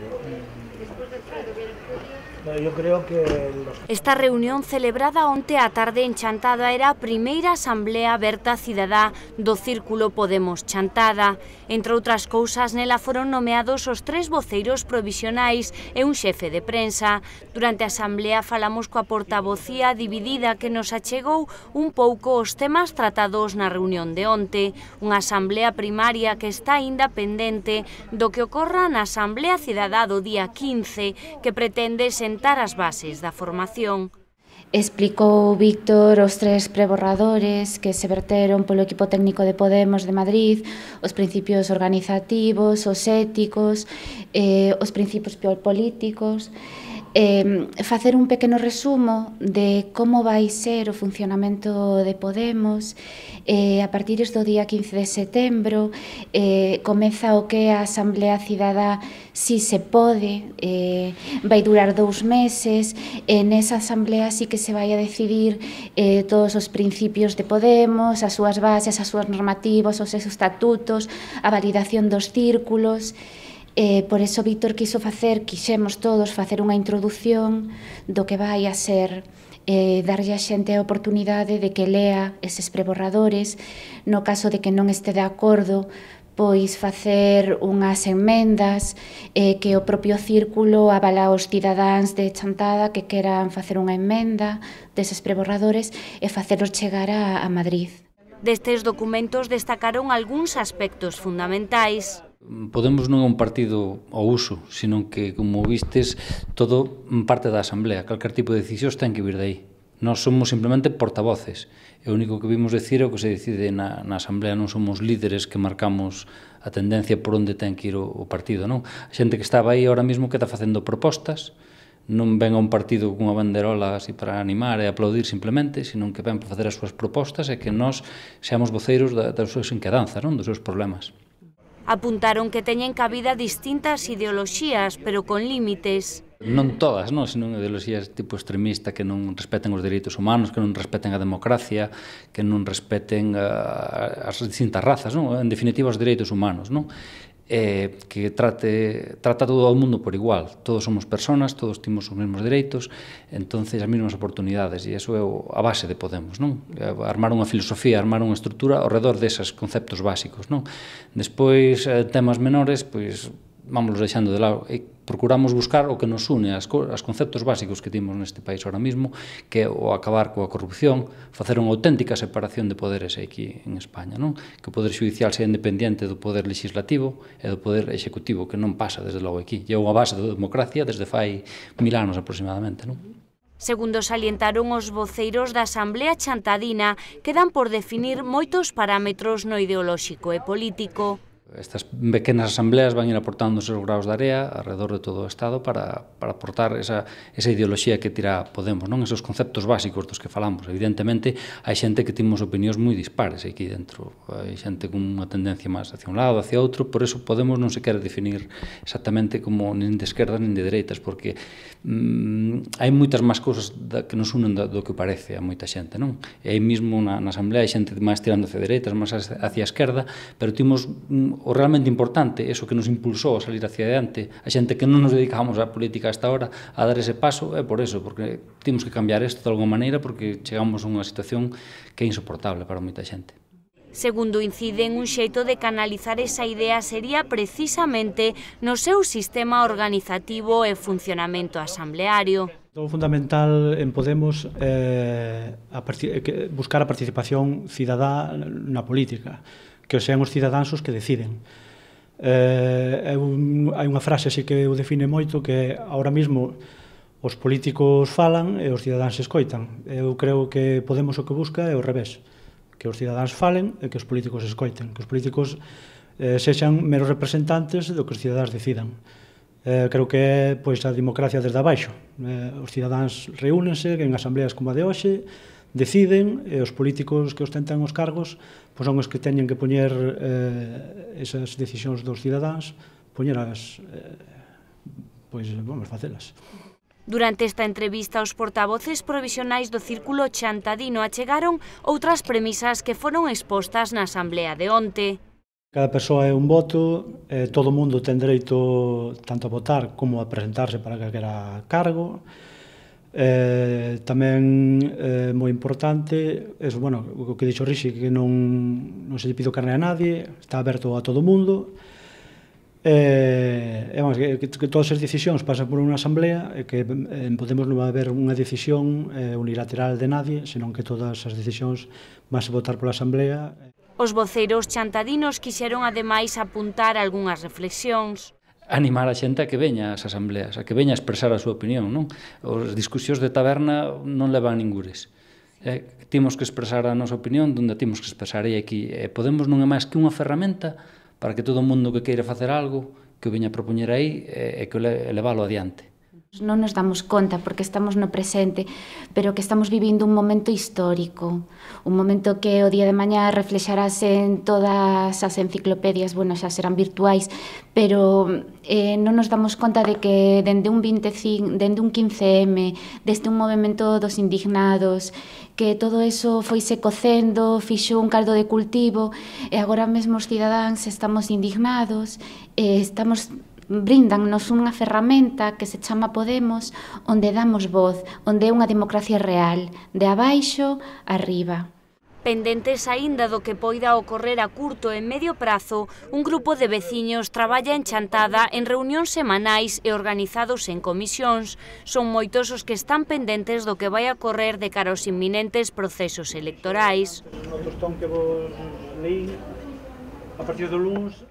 minute. Mm -hmm. Eh, yo creo que los... Esta reunión celebrada onte a tarde en Chantada era a primeira asamblea aberta cidadá do Círculo Podemos Chantada. Entre outras cousas, nela foron nomeados os tres voceiros provisionais e un xefe de prensa. Durante a asamblea falamos coa portavocía dividida que nos achegou un pouco os temas tratados na reunión de onte, unha asamblea primaria que está aínda pendente do que ocorra na asamblea cidadá do día 15, que pretende sentar sentar as bases da formación Explicou Víctor os tres preborradores que se verteron polo equipo técnico de Podemos de Madrid, os principios organizativos, os éticos, eh, os principios políticos, eh, facer un pequeno resumo de como vai ser o funcionamento de Podemos. Eh, a partir do día 15 de setembro eh, comeza o que a Asamblea Cidadá si se pode, eh, vai durar dous meses, en esa Asamblea si que se vai a decidir eh, todos os principios de Podemos, as súas bases, as súas normativas, os seus estatutos, a validación dos círculos, Eh, por eso Víctor quiso facer, quixemos todos facer unha introdución do que vai a ser eh, darlle a xente a oportunidade de que lea eses preborradores, no caso de que non este de acordo, pois facer unhas enmendas eh, que o propio círculo avala os cidadáns de Chantada que queran facer unha enmenda deses preborradores e facelos chegar a, a Madrid. Destes documentos destacaron algúns aspectos fundamentais Podemos non é un partido ao uso, senón que, como vistes, todo parte da Asamblea. Calcar tipo de decisión ten que vir de aí. Nós somos simplemente portavoces. E o único que vimos decir é o que se decide na, na Asamblea. Non somos líderes que marcamos a tendencia por onde ten que ir o, o partido. Non? A xente que estaba aí ahora mesmo que está facendo propostas, non ven a un partido cunha banderola así para animar e aplaudir simplemente, senón que ven para facer as súas propostas e que nós seamos voceiros da, das súas inquedanzas, non? dos seus problemas. Apuntaron que teñen cabida distintas ideoloxías, pero con límites. Non todas, non, senón ideoloxías tipo extremista que non respeten os dereitos humanos, que non respeten a democracia, que non respeten a, as distintas razas, non? en definitiva os dereitos humanos. Non? eh, que trate trata todo o mundo por igual. Todos somos personas, todos temos os mesmos dereitos, entonces as mesmas oportunidades, e iso é o, a base de Podemos, non? Armar unha filosofía, armar unha estrutura ao redor desas conceptos básicos, non? Despois, eh, temas menores, pois, vamos deixando de lado. E procuramos buscar o que nos une, as, as conceptos básicos que temos neste país ahora mismo, que é o acabar coa corrupción, facer unha auténtica separación de poderes aquí en España, non? Que o poder judicial sea independente do poder legislativo e do poder executivo, que non pasa desde logo aquí. E é unha base da democracia desde fai mil anos aproximadamente, non? Segundo salientaron os voceiros da Asamblea Chantadina, quedan por definir moitos parámetros no ideolóxico e político. Estas pequenas asambleas van ir aportando os seus graus de area alrededor de todo o Estado para, para aportar esa, esa ideoloxía que tira Podemos, non esos conceptos básicos dos que falamos. Evidentemente, hai xente que temos opinións moi dispares aquí dentro. Hai xente con unha tendencia máis hacia un lado, hacia outro, por eso Podemos non se quer definir exactamente como nin de esquerda nin de dereitas, porque mm, hai moitas máis cousas da, que nos unen da, do que parece a moita xente, non? E aí mesmo na, na asamblea hai xente máis tirando hacia dereitas, máis hacia a esquerda, pero temos mm, o realmente importante, eso que nos impulsou a salir hacia adelante, a xente que non nos dedicamos á política hasta ahora, a dar ese paso, é por eso, porque temos que cambiar isto de alguma maneira, porque chegamos a unha situación que é insoportable para moita xente. Segundo inciden, un xeito de canalizar esa idea sería precisamente no seu sistema organizativo e funcionamento asambleario. O fundamental en Podemos é eh, eh buscar a participación cidadá na política que sean os cidadáns os que deciden. Eh, un, hai unha frase así que o define moito que ahora mesmo os políticos falan e os cidadáns escoitan. Eu creo que Podemos o que busca é o revés, que os cidadáns falen e que os políticos escoiten, que os políticos eh, sexan meros representantes do que os cidadáns decidan. Eh, creo que é pois, a democracia desde abaixo. Eh, os cidadáns reúnense en asambleas como a de hoxe, deciden e os políticos que ostentan os cargos pois son os que teñen que poñer eh, esas decisións dos cidadáns, poñeras, eh, pois vamos facelas. Durante esta entrevista, os portavoces provisionais do Círculo Chantadino achegaron outras premisas que foron expostas na Asamblea de onte. Cada persoa é un voto, eh, todo mundo ten dereito tanto a votar como a presentarse para calquera cargo, Eh, tamén eh, moi importante, es, bueno, o que dixo Rixi, que non, non se lle pido carne a nadie, está aberto a todo o mundo, eh, e, vamos, que, que todas as decisións pasan por unha asamblea e que en eh, Podemos non vai haber unha decisión eh, unilateral de nadie, senón que todas as decisións vas a votar pola asamblea. Os voceiros chantadinos quixeron ademais apuntar algunhas reflexións animar a xente a que veña ás asambleas, a que veña a expresar a súa opinión, non? Os discusións de taberna non levan ningures. Eh, temos que expresar a nosa opinión donde temos que expresar e aquí. Eh, Podemos non é máis que unha ferramenta para que todo o mundo que queira facer algo, que o veña a propoñer aí, eh, e eh, que o levalo adiante. Non nos damos conta porque estamos no presente, pero que estamos vivindo un momento histórico, un momento que o día de mañá reflexarase en todas as enciclopedias, bueno, xa serán virtuais, pero eh, non nos damos conta de que dende un 25, dende un 15M, desde un movimento dos indignados, que todo eso foi cocendo, fixo un caldo de cultivo, e agora mesmo os cidadáns estamos indignados, eh, estamos brindannos unha ferramenta que se chama Podemos, onde damos voz, onde é unha democracia real, de abaixo arriba. Pendentes aínda do que poida ocorrer a curto e medio prazo, un grupo de veciños traballa en Chantada en reunións semanais e organizados en comisións. Son moitos os que están pendentes do que vai a correr de cara aos inminentes procesos electorais. a partir do lunes